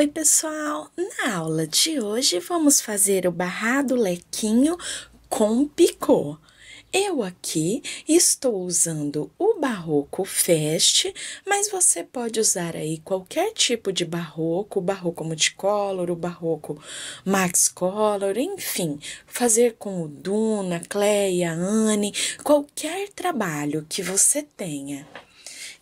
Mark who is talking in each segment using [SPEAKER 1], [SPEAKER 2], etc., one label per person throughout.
[SPEAKER 1] Oi, pessoal! Na aula de hoje vamos fazer o barrado lequinho com picô. Eu aqui estou usando o barroco fest, mas você pode usar aí qualquer tipo de barroco, barroco multicolor, o barroco max color, enfim, fazer com o Duna, Cleia, Anne, qualquer trabalho que você tenha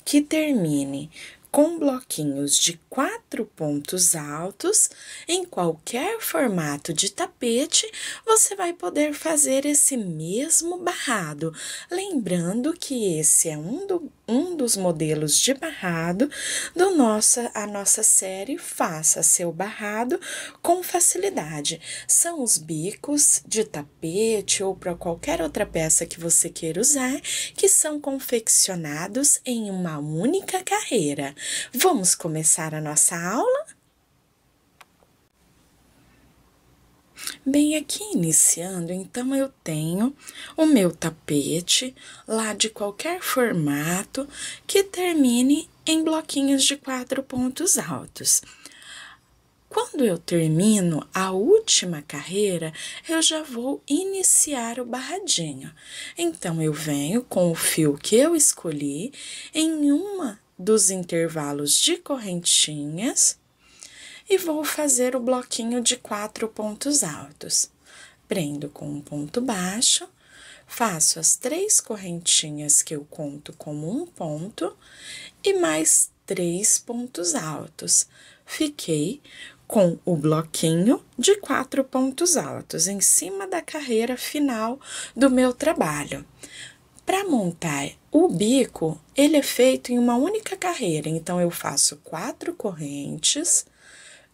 [SPEAKER 1] que termine com bloquinhos de quatro pontos altos, em qualquer formato de tapete, você vai poder fazer esse mesmo barrado. Lembrando que esse é um, do, um dos modelos de barrado do nossa, a nossa série Faça Seu Barrado com Facilidade. São os bicos de tapete ou para qualquer outra peça que você queira usar, que são confeccionados em uma única carreira. Vamos começar a nossa aula? Bem, aqui iniciando, então eu tenho o meu tapete lá de qualquer formato que termine em bloquinhos de quatro pontos altos. Quando eu termino a última carreira, eu já vou iniciar o barradinho. Então, eu venho com o fio que eu escolhi em uma dos intervalos de correntinhas e vou fazer o bloquinho de quatro pontos altos. Prendo com um ponto baixo, faço as três correntinhas que eu conto como um ponto e mais três pontos altos. Fiquei com o bloquinho de quatro pontos altos em cima da carreira final do meu trabalho. Para montar o bico, ele é feito em uma única carreira, então eu faço quatro correntes,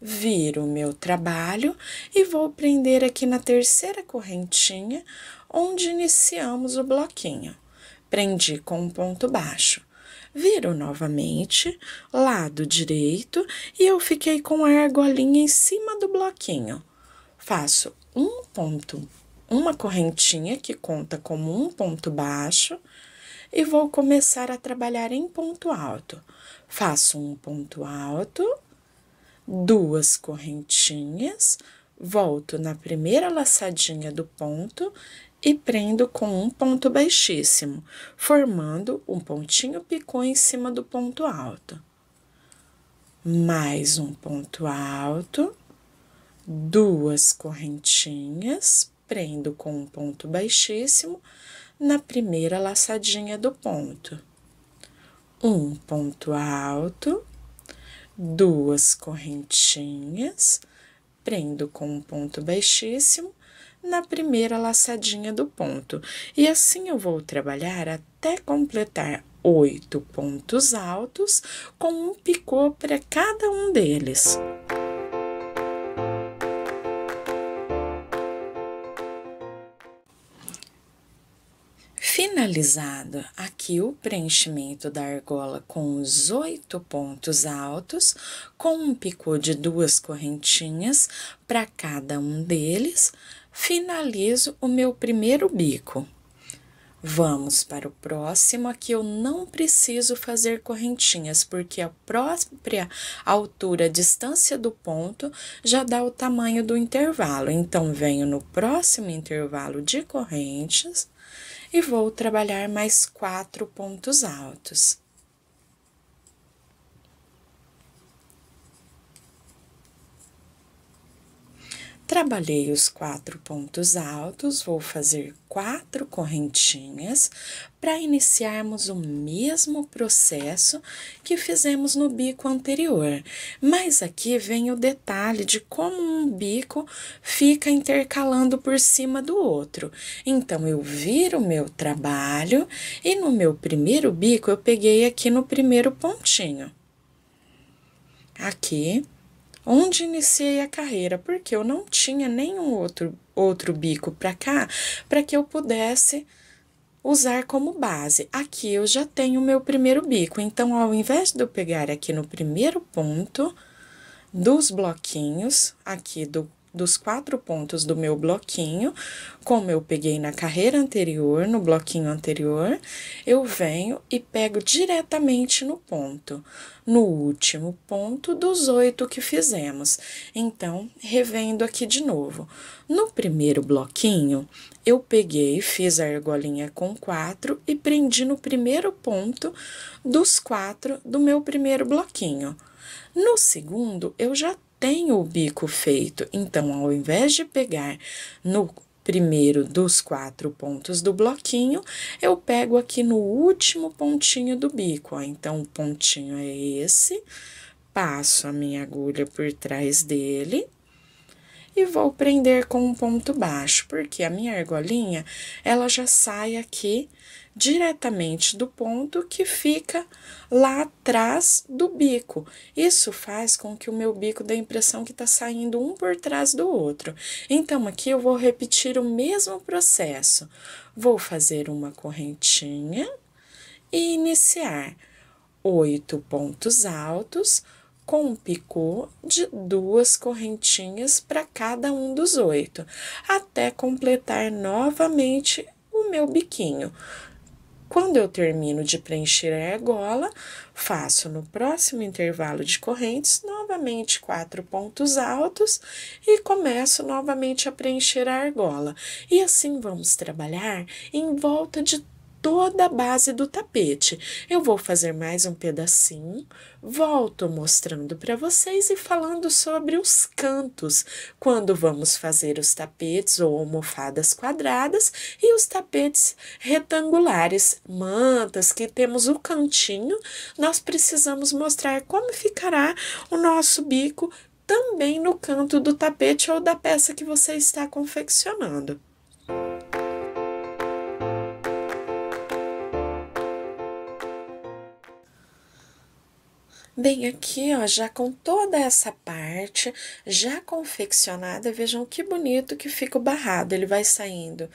[SPEAKER 1] viro o meu trabalho e vou prender aqui na terceira correntinha, onde iniciamos o bloquinho. Prendi com um ponto baixo. Viro novamente, lado direito, e eu fiquei com a argolinha em cima do bloquinho. Faço um ponto, uma correntinha que conta como um ponto baixo, e vou começar a trabalhar em ponto alto. Faço um ponto alto, duas correntinhas, volto na primeira laçadinha do ponto e prendo com um ponto baixíssimo, formando um pontinho picô em cima do ponto alto. Mais um ponto alto, duas correntinhas, prendo com um ponto baixíssimo na primeira laçadinha do ponto. Um ponto alto, duas correntinhas, prendo com um ponto baixíssimo na primeira laçadinha do ponto. E assim eu vou trabalhar até completar oito pontos altos com um picô para cada um deles. Finalizado aqui o preenchimento da argola com os oito pontos altos, com um picô de duas correntinhas para cada um deles, finalizo o meu primeiro bico. Vamos para o próximo, aqui eu não preciso fazer correntinhas, porque a própria altura, a distância do ponto, já dá o tamanho do intervalo. Então, venho no próximo intervalo de correntes, e vou trabalhar mais quatro pontos altos. Trabalhei os quatro pontos altos, vou fazer quatro correntinhas para iniciarmos o mesmo processo que fizemos no bico anterior. Mas aqui vem o detalhe de como um bico fica intercalando por cima do outro. Então, eu viro o meu trabalho e no meu primeiro bico eu peguei aqui no primeiro pontinho. Aqui, onde iniciei a carreira, porque eu não tinha nenhum outro, outro bico para cá para que eu pudesse usar como base. Aqui eu já tenho o meu primeiro bico, então ao invés de eu pegar aqui no primeiro ponto dos bloquinhos, aqui do dos quatro pontos do meu bloquinho, como eu peguei na carreira anterior, no bloquinho anterior, eu venho e pego diretamente no ponto, no último ponto dos oito que fizemos. Então, revendo aqui de novo. No primeiro bloquinho, eu peguei, fiz a argolinha com quatro e prendi no primeiro ponto dos quatro do meu primeiro bloquinho. No segundo, eu já tenho o bico feito, então ao invés de pegar no primeiro dos quatro pontos do bloquinho, eu pego aqui no último pontinho do bico, ó. Então, o pontinho é esse, passo a minha agulha por trás dele e vou prender com um ponto baixo, porque a minha argolinha, ela já sai aqui diretamente do ponto que fica lá atrás do bico. Isso faz com que o meu bico dê a impressão que está saindo um por trás do outro. Então, aqui eu vou repetir o mesmo processo. Vou fazer uma correntinha e iniciar oito pontos altos, com um picô de duas correntinhas para cada um dos oito, até completar novamente o meu biquinho. Quando eu termino de preencher a argola, faço no próximo intervalo de correntes novamente quatro pontos altos e começo novamente a preencher a argola. E assim vamos trabalhar em volta de toda a base do tapete. Eu vou fazer mais um pedacinho, volto mostrando para vocês e falando sobre os cantos, quando vamos fazer os tapetes ou almofadas quadradas e os tapetes retangulares, mantas, que temos o cantinho, nós precisamos mostrar como ficará o nosso bico também no canto do tapete ou da peça que você está confeccionando. Bem, aqui ó, já com toda essa parte já confeccionada, vejam que bonito que fica o barrado, ele vai saindo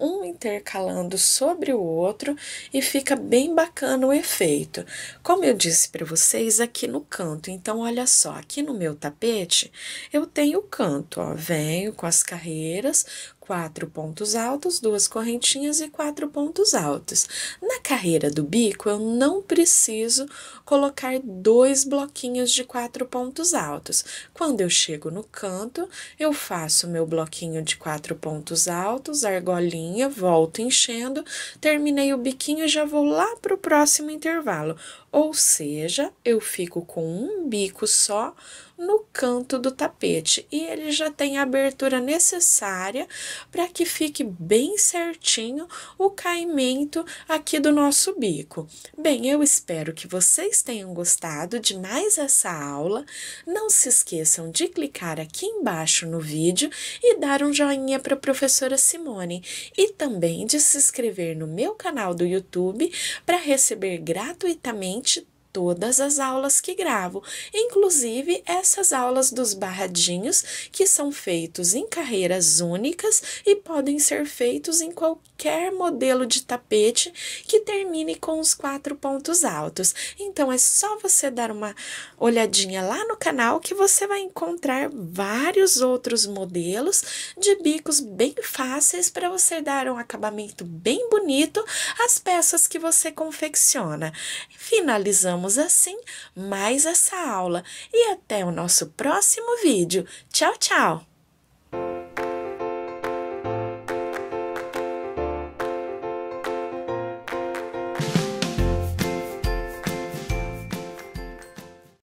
[SPEAKER 1] um intercalando sobre o outro e fica bem bacana o efeito. Como eu disse para vocês, aqui no canto, então olha só, aqui no meu tapete eu tenho o canto, ó, venho com as carreiras, quatro pontos altos, duas correntinhas e quatro pontos altos. Na carreira do bico, eu não preciso colocar dois bloquinhos de quatro pontos altos. Quando eu chego no canto, eu faço meu bloquinho de quatro pontos altos, argolinha, volto enchendo, terminei o biquinho e já vou lá para o próximo intervalo. Ou seja, eu fico com um bico só no canto do tapete e ele já tem a abertura necessária para que fique bem certinho o caimento aqui do nosso bico. Bem, eu espero que vocês tenham gostado de mais essa aula. Não se esqueçam de clicar aqui embaixo no vídeo e dar um joinha para a professora Simone e também de se inscrever no meu canal do YouTube para receber gratuitamente todas as aulas que gravo, inclusive essas aulas dos barradinhos que são feitos em carreiras únicas e podem ser feitos em qualquer modelo de tapete que termine com os quatro pontos altos. Então é só você dar uma olhadinha lá no canal que você vai encontrar vários outros modelos de bicos bem fáceis para você dar um acabamento bem bonito às peças que você confecciona. Finalizamos assim mais essa aula e até o nosso próximo vídeo. Tchau, tchau!